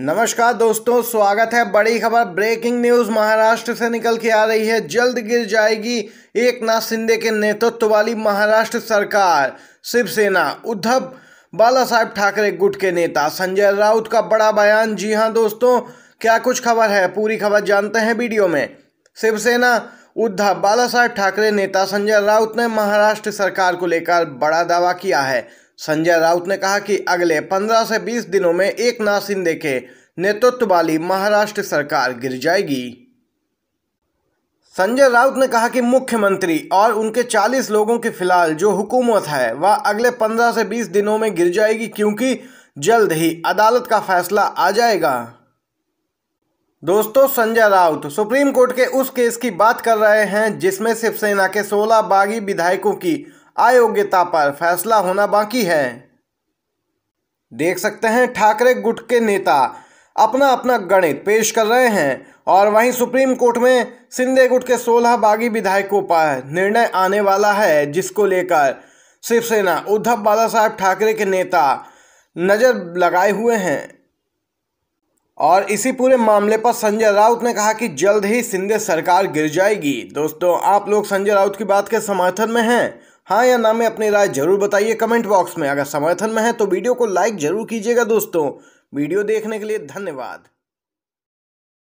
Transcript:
नमस्कार दोस्तों स्वागत है बड़ी खबर ब्रेकिंग न्यूज महाराष्ट्र से निकल के आ रही है जल्द गिर जाएगी एक नाथ शिंदे के नेतृत्व वाली महाराष्ट्र सरकार शिवसेना उद्धव बाला साहेब ठाकरे गुट के नेता संजय राउत का बड़ा बयान जी हाँ दोस्तों क्या कुछ खबर है पूरी खबर जानते हैं वीडियो में शिवसेना उद्धव बाला साहेब ठाकरे नेता संजय राउत ने महाराष्ट्र सरकार को लेकर बड़ा दावा किया है संजय राउत ने कहा कि अगले 15 से 20 दिनों में एक नासिंदे के नेतृत्व वाली महाराष्ट्र सरकार गिर जाएगी संजय राउत ने कहा कि मुख्यमंत्री और उनके 40 लोगों की फिलहाल जो हुकूमत है वह अगले 15 से 20 दिनों में गिर जाएगी क्योंकि जल्द ही अदालत का फैसला आ जाएगा दोस्तों संजय राउत सुप्रीम कोर्ट के उस केस की बात कर रहे हैं जिसमें शिवसेना के 16 बागी विधायकों की अयोग्यता पर फैसला होना बाकी है देख सकते हैं ठाकरे गुट के नेता अपना अपना गणित पेश कर रहे हैं और वहीं सुप्रीम कोर्ट में सिंधे गुट के 16 बागी विधायकों पर निर्णय आने वाला है जिसको लेकर शिवसेना उद्धव बाला साहेब ठाकरे के नेता नज़र लगाए हुए हैं और इसी पूरे मामले पर संजय राउत ने कहा कि जल्द ही सिंधे सरकार गिर जाएगी दोस्तों आप लोग संजय राउत की बात के समर्थन में हैं हाँ या ना में अपनी राय जरूर बताइए कमेंट बॉक्स में अगर समर्थन में है तो वीडियो को लाइक जरूर कीजिएगा दोस्तों वीडियो देखने के लिए धन्यवाद